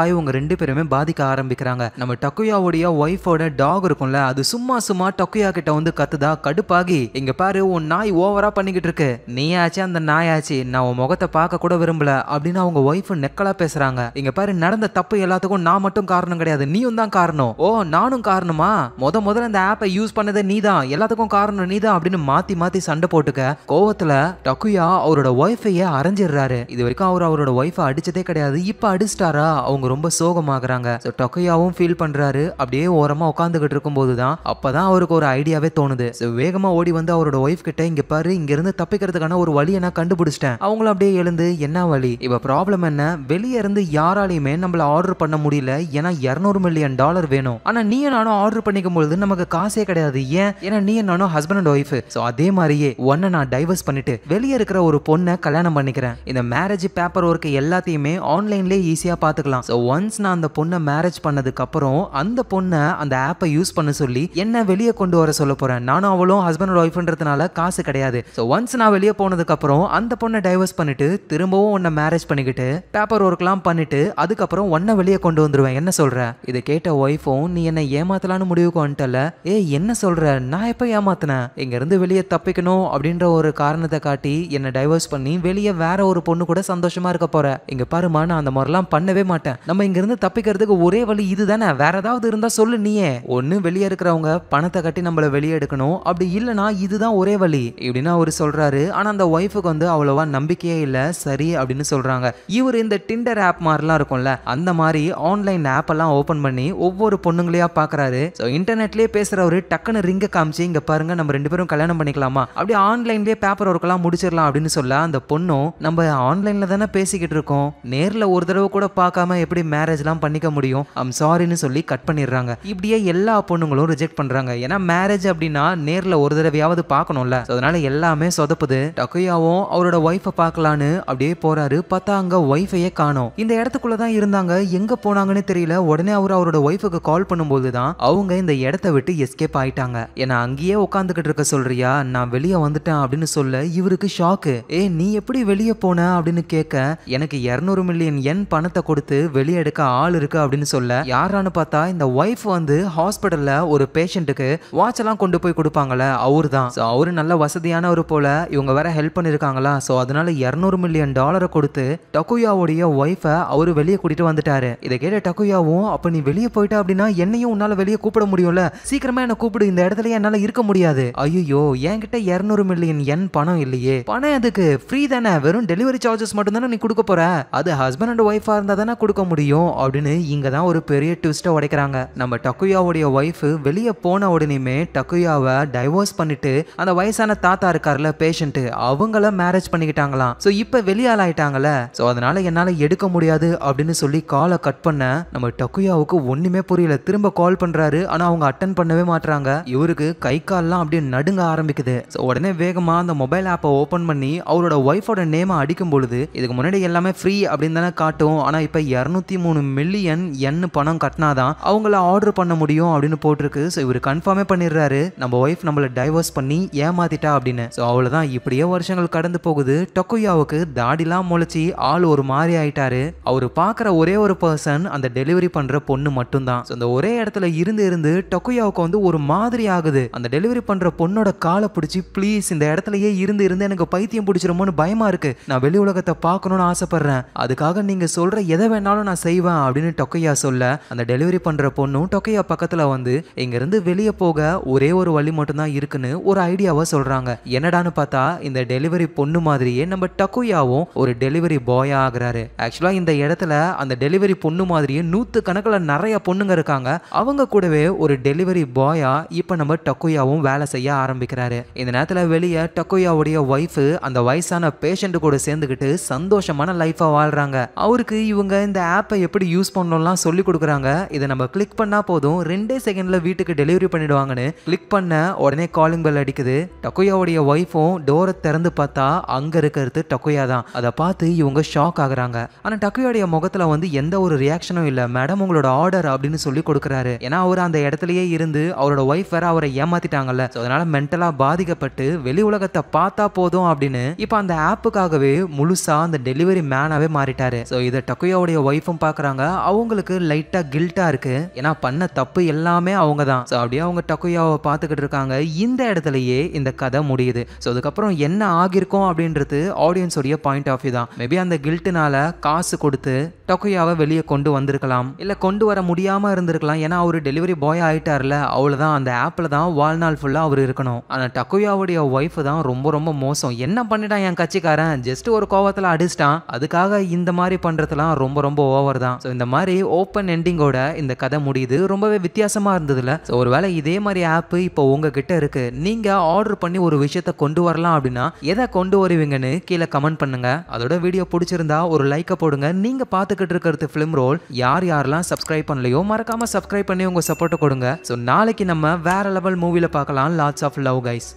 ஆகி உங்க ரெண்டு பேருமே பாதிக்க ஆரம்பிக்கிறாங்க நம்ம டக்குயாவுடைய ஒய்ஃபோட டாக் இருக்கும்ல அது சும்மா சும்மா டக்குயா கிட்ட வந்து கத்துதா கடுப்பாகி இங்க பாரு உன் நாய் ஓவரா பண்ணிக்கிட்டு இருக்கு நீயாச்சே அந்த நாயாச்சு நான் உன் முகத்தை பார்க்க கூட விரும்பல அப்படின்னு அவங்க ஒய்ஃப் நெக்கலா பேசுறாங்க இங்க பாரு நடந்த தப்பு எல்லாத்துக்கும் நான் மட்டும் காரணம் கிடையாது நீயும் தான் காரணம் ஓ நானும் காரணமா முத முதல்ல அந்த ஆப்பை யூஸ் பண்ணதே நீ தான் எல்லாத்துக்கும் காரணம் நீ தான் அப்படின்னு மாத்தி மாத்தி சண்டை போட்டுக்க கோவத்துல டக்குயா அவரோட ஒய்ஃபையே அரைஞ்சிடுறாரு இது வரைக்கும் அவர் அவரோட ஒய்ஃபை அடிச்சதே கிடையாது இப்போ அடிச்சிட்டாரா அவங்க ரொம்ப சோகமாகறாங்க ஸோ டொக்கையாவும் ஃபீல் பண்ணுறாரு அப்படியே ஓரமாக உட்காந்துக்கிட்டு இருக்கும்போது தான் அப்போ தான் அவருக்கு ஒரு ஐடியாவே தோணுது ஸோ வேகமாக ஓடி வந்து அவரோட ஒய்ஃப் கிட்ட இங்கே பாரு இங்கேருந்து தப்பிக்கிறதுக்கான ஒரு வழியை நான் கண்டுபிடிச்சிட்டேன் அவங்களும் அப்படியே எழுந்து என்ன வழி இப்போ ப்ராப்ளம் என்ன வெளியே இருந்து யாராலையுமே நம்மள ஆர்டர் பண்ண முடியல ஏன்னா இரநூறு மில்லியன் டாலர் வேணும் ஆனால் நீ நானும் ஆர்டர் பண்ணிக்கும் பொழுது நமக்கு காசே கிடையாது ஏன் ஏன்னா நீ நானும் ஹஸ்பண்ட் அண்ட் ஒய்ஃப் ஸோ அதே மாதிரியே ஒன்னை நான் டைவர்ஸ் பண்ணிட்டு வெளியே இருக்கிற ஒரு பொண்ணை கல்யாணம் பண்ணிக்கிறேன் இந்த மேரேஜ் பேப்பர் ஒர்க் எல்லாத்தையுமே ஆன்லைன்லேயே ஈஸியாக பார்த்துக்கலாம் ஸோ ஒன்ஸ் நான் அந்த பொண்ணை மேரேஜ் பண்ணதுக்கப்புறம் அந்த பொண்ணை அந்த ஆப்பை யூஸ் பண்ண சொல்லி என்ன வெளியே கொண்டு வர சொல்ல போகிறேன் நானும் அவளும் ஹஸ்பண்ட் ஒய்ஃப்ன்றதுனால காசு கிடையாது ஸோ ஒன்ஸ் நான் வெளியே போனதுக்கப்புறம் அந்த பொண்ணை டைவர்ஸ் பண்ணிட்டு திரும்பவும் உன்னை மேரேஜ் பண்ணிக்கிட்டு பேப்பர் ஒர்க்லாம் பண்ணிட்டு அதுக்கப்புறம் உன்னை வெளியே கொண்டு வந்துடுவேன் என்ன சொல்கிற இதை கேட்ட ஒய்ஃபும் நீ என்னை ஏமாத்தலான்னு முடிவுக்கு வந்துட்டல ஏ என்ன சொல்கிற நான் எப்போ ஏமாத்தினேன் இங்கேருந்து வெளியே தப்பிக்கணும் அப்படின்ற ஒரு காரணத்தை காட்டி என்னை டைவர்ஸ் பண்ணி வெளியே நீயே வேற ஒரு பொண்ணு கூட சந்தோஷமா இருக்க போற இங்க பாருமா நான் அந்த மாதிரிலாம் பண்ணவே மாட்டேன் நம்ம இங்க இருந்து தப்பிக்கிறதுக்கு ஒரே வழி இதுதானே வேற ஏதாவது இருந்தா சொல்லு நீயே ஒன்னு வெளியே இருக்கிறவங்க பணத்தை கட்டி நம்மள வெளியே எடுக்கணும் அப்படி இல்லனா இதுதான் ஒரே வழி இப்படின்னு அவர் சொல்றாரு ஆனா அந்த ஒய்ஃபுக்கு வந்து அவ்வளவா நம்பிக்கையே இல்லை சரி அப்படின்னு சொல்றாங்க இவர் இந்த டிண்டர் ஆப் மாதிரிலாம் இருக்கும்ல அந்த மாதிரி ஆன்லைன் ஆப் எல்லாம் ஓபன் பண்ணி ஒவ்வொரு பொண்ணுங்களையா பாக்குறாரு இன்டர்நெட்லயே பேசுறவரு டக்குன்னு ரிங்க காமிச்சு இங்க பாருங்க நம்ம ரெண்டு பேரும் கல்யாணம் பண்ணிக்கலாமா அப்படியே ஆன்லைன்லயே பேப்பர் ஒர்க் எல்லாம் முடிச்சிடலாம் அப்படின்னு சொல்ல அந்த பொண்ணும் இருந்தாலும் நம்ம ஆன்லைன்ல தானே பேசிக்கிட்டு இருக்கோம் நேரில் ஒரு தடவை கூட பார்க்காம எப்படி மேரேஜ் எல்லாம் பண்ணிக்க முடியும் ஐம் சாரின்னு சொல்லி கட் பண்ணிடுறாங்க இப்படியே எல்லா பொண்ணுங்களும் ரிஜெக்ட் பண்றாங்க ஏன்னா மேரேஜ் அப்படின்னா நேரில் ஒரு தடவையாவது பார்க்கணும்ல அதனால எல்லாமே சொதப்புது டக்கையாவும் அவரோட ஒய்ஃபை பார்க்கலான்னு அப்படியே போறாரு பார்த்தா அங்கே ஒய்ஃபையே காணும் இந்த இடத்துக்குள்ள தான் இருந்தாங்க எங்க போனாங்கன்னு தெரியல உடனே அவர் அவரோட ஒய்ஃபுக்கு கால் பண்ணும்போது தான் அவங்க இந்த இடத்த விட்டு எஸ்கேப் ஆயிட்டாங்க ஏன்னா அங்கேயே உட்காந்துக்கிட்டு இருக்க சொல்றியா நான் வெளியே வந்துட்டேன் அப்படின்னு சொல்ல இவருக்கு ஷாக்கு ஏ நீ எப்படி வெளியே போன அப்படின்னு கேட்க எனக்கு இரநூறு மில்லியன் என் பணத்தை கொடுத்து வெளியே எடுக்க ஆள் இருக்கு அப்படின்னு சொல்ல யாரான்னு பார்த்தா இந்த ஒய்ஃப் வந்து ஹாஸ்பிட்டல்ல ஒரு பேஷண்ட்டுக்கு வாட்ச் எல்லாம் கொண்டு போய் கொடுப்பாங்கல்ல அவரு தான் ஸோ அவரு நல்ல வசதியானவர் போல இவங்க வேற ஹெல்ப் பண்ணிருக்காங்களா ஸோ அதனால இரநூறு மில்லியன் டாலரை கொடுத்து டக்குயாவுடைய ஒய்ஃபை அவரு வெளியே கூட்டிட்டு வந்துட்டாரு இதை கேட்ட டக்குயாவும் அப்ப நீ வெளியே போயிட்ட அப்படின்னா என்னையும் உன்னால வெளியே கூப்பிட முடியும்ல சீக்கிரமா என்ன கூப்பிடு இந்த இடத்துல என்னால இருக்க முடியாது ஐயோ என்கிட்ட இரநூறு மில்லியன் என் பணம் இல்லையே பணம் எதுக்கு ஃப்ரீ தானே என்ன வெறும் டெலிவரி சார்ஜஸ் மட்டும் தானே நீ கொடுக்க போற அது ஹஸ்பண்ட் அண்ட் ஒய்ஃபாக இருந்தால் தானே கொடுக்க முடியும் அப்படின்னு இங்க தான் ஒரு பெரிய ட்விஸ்ட்டை உடைக்கிறாங்க நம்ம டக்குயாவுடைய ஒய்ஃப் வெளியே போன உடனேயுமே டக்குயாவை டைவோர்ஸ் பண்ணிட்டு அந்த வயசான தாத்தா இருக்கார்ல பேஷண்ட்டு அவங்கள மேரேஜ் பண்ணிக்கிட்டாங்களாம் ஸோ இப்போ வெளியால் ஆயிட்டாங்கல்ல ஸோ அதனால என்னால் எடுக்க முடியாது அப்படின்னு சொல்லி காலை கட் பண்ண நம்ம டக்குயாவுக்கு ஒண்ணுமே புரியல திரும்ப கால் பண்றாரு ஆனா அவங்க அட்டன் பண்ணவே மாட்டாங்க இவருக்கு கை கால்லாம் அப்படியே நடுங்க ஆரம்பிக்குது ஸோ உடனே வேகமாக அந்த மொபைல் ஆப்பை ஓப்பன் பண்ணி அவரோட ஒய்ஃபோட அவரோட நேமை அடிக்கும் பொழுது இதுக்கு முன்னாடி எல்லாமே ஃப்ரீ அப்படின்னு தானே காட்டும் ஆனால் இப்போ இரநூத்தி மூணு மில்லியன் என் பணம் கட்டினாதான் அவங்கள ஆர்டர் பண்ண முடியும் அப்படின்னு போட்டிருக்கு ஸோ இவர் கன்ஃபார்மே பண்ணிடுறாரு நம்ம ஒய்ஃப் நம்மளை டைவர்ஸ் பண்ணி ஏமாத்திட்டா அப்படின்னு ஸோ அவ்வளோதான் இப்படியே வருஷங்கள் கடந்து போகுது டொக்கோயாவுக்கு தாடிலாம் முளைச்சி ஆள் ஒரு மாதிரி ஆயிட்டாரு அவர் பார்க்குற ஒரே ஒரு பர்சன் அந்த டெலிவரி பண்ணுற பொண்ணு மட்டும்தான் ஸோ அந்த ஒரே இடத்துல இருந்து இருந்து டொக்கோயாவுக்கு வந்து ஒரு மாதிரி ஆகுது அந்த டெலிவரி பண்ணுற பொண்ணோட காலை பிடிச்சி ப்ளீஸ் இந்த இடத்துலயே இருந்து இருந்து எனக்கு பைத்தியம் பிடிச்சிருமோன்னு பயமா இருக்கு நான் வெளி உலகத்தை பார்க்கணும்னு ஆசைப்படுறேன் அதுக்காக நீங்க சொல்ற எதை வேணாலும் நான் செய்வேன் அப்படின்னு டொக்கையா சொல்ல அந்த டெலிவரி பண்ற பொண்ணும் டொக்கையா பக்கத்துல வந்து இங்க இருந்து வெளியே போக ஒரே ஒரு வழி மட்டும்தான் இருக்குன்னு ஒரு ஐடியாவை சொல்றாங்க என்னடான்னு பார்த்தா இந்த டெலிவரி பொண்ணு மாதிரியே நம்ம டொக்கையாவும் ஒரு டெலிவரி பாயா ஆகுறாரு ஆக்சுவலா இந்த இடத்துல அந்த டெலிவரி பொண்ணு மாதிரியே நூத்து கணக்கில் நிறைய பொண்ணுங்க இருக்காங்க அவங்க கூடவே ஒரு டெலிவரி பாயா இப்போ நம்ம டொக்கையாவும் வேலை செய்ய ஆரம்பிக்கிறாரு இந்த நேரத்தில் வெளியே டொக்கையாவுடைய ஒய்ஃபு அந்த வயசான பேஷ பேஷண்ட் கூட சேர்ந்துக்கிட்டு சந்தோஷமான லைஃபா வாழ்கிறாங்க அவருக்கு இவங்க இந்த ஆப்பை எப்படி யூஸ் பண்ணணும்லாம் சொல்லி கொடுக்குறாங்க இதை நம்ம கிளிக் பண்ணால் போதும் ரெண்டே செகண்டில் வீட்டுக்கு டெலிவரி பண்ணிடுவாங்கன்னு கிளிக் பண்ண உடனே காலிங் பெல் அடிக்குது டக்கோயாவுடைய ஒய்ஃபும் டோரை திறந்து பார்த்தா அங்கே இருக்கிறது டக்கோயா தான் அதை பார்த்து இவங்க ஷாக் ஆகுறாங்க ஆனால் டக்கோயாவுடைய முகத்தில் வந்து எந்த ஒரு ரியாக்ஷனும் இல்லை மேடம் உங்களோட ஆர்டர் அப்படின்னு சொல்லி கொடுக்குறாரு ஏன்னா அவர் அந்த இடத்துலயே இருந்து அவரோட ஒய்ஃப் வேற அவரை ஏமாத்திட்டாங்கல்ல அதனால மென்டலாக பாதிக்கப்பட்டு வெளி உலகத்தை பார்த்தா போதும் அப்படின்னு இப்போ அந்த ஆப்பு பொழப்புக்காகவே முழுசாக அந்த டெலிவரி மேனாகவே மாறிட்டாரு ஸோ இதை டக்குயாவுடைய ஒய்ஃபும் பார்க்குறாங்க அவங்களுக்கு லைட்டாக கில்ட்டா இருக்கு ஏன்னா பண்ண தப்பு எல்லாமே அவங்க தான் ஸோ அப்படியே அவங்க டக்குயாவை பார்த்துக்கிட்டு இருக்காங்க இந்த இடத்துலயே இந்த கதை முடியுது ஸோ அதுக்கப்புறம் என்ன ஆகிருக்கும் அப்படின்றது ஆடியன்ஸோடைய பாயிண்ட் ஆஃப் வியூ தான் மேபி அந்த கில்ட்டுனால காசு கொடுத்து டக்குயாவை வெளியே கொண்டு வந்திருக்கலாம் இல்லை கொண்டு வர முடியாமல் இருந்திருக்கலாம் ஏன்னா அவர் டெலிவரி பாய் ஆகிட்டார்ல அவ்வளோதான் அந்த ஆப்பில் தான் வாழ்நாள் ஃபுல்லாக அவர் இருக்கணும் ஆனால் டக்குயாவுடைய ஒய்ஃப் தான் ரொம்ப ரொம்ப மோசம் என்ன பண்ணிட்டான் என் கட்சிக்கார வேறேன் ஜஸ்ட் ஒரு கோவத்தில் அடிச்சிட்டான் அதுக்காக இந்த மாதிரி பண்ணுறதுலாம் ரொம்ப ரொம்ப ஓவர் தான் ஸோ இந்த மாதிரி ஓப்பன் எண்டிங்கோட இந்த கதை முடியுது ரொம்பவே வித்தியாசமாக இருந்ததுல ஸோ ஒருவேளை இதே மாதிரி ஆப்பு இப்போ உங்ககிட்ட இருக்கு நீங்கள் ஆர்டர் பண்ணி ஒரு விஷயத்த கொண்டு வரலாம் அப்படின்னா எதை கொண்டு வருவீங்கன்னு கீழே கமெண்ட் பண்ணுங்க அதோட வீடியோ பிடிச்சிருந்தா ஒரு லைக்கை போடுங்க நீங்கள் பார்த்துக்கிட்டு இருக்கிறது ஃபிலிம் ரோல் யார் யாரெல்லாம் சப்ஸ்கிரைப் பண்ணலையோ மறக்காமல் சப்ஸ்கிரைப் பண்ணி உங்கள் சப்போர்ட்டை கொடுங்க ஸோ நாளைக்கு நம்ம வேற லெவல் மூவியில் பார்க்கலாம் லாட்ஸ் ஆஃப் லவ் கைஸ்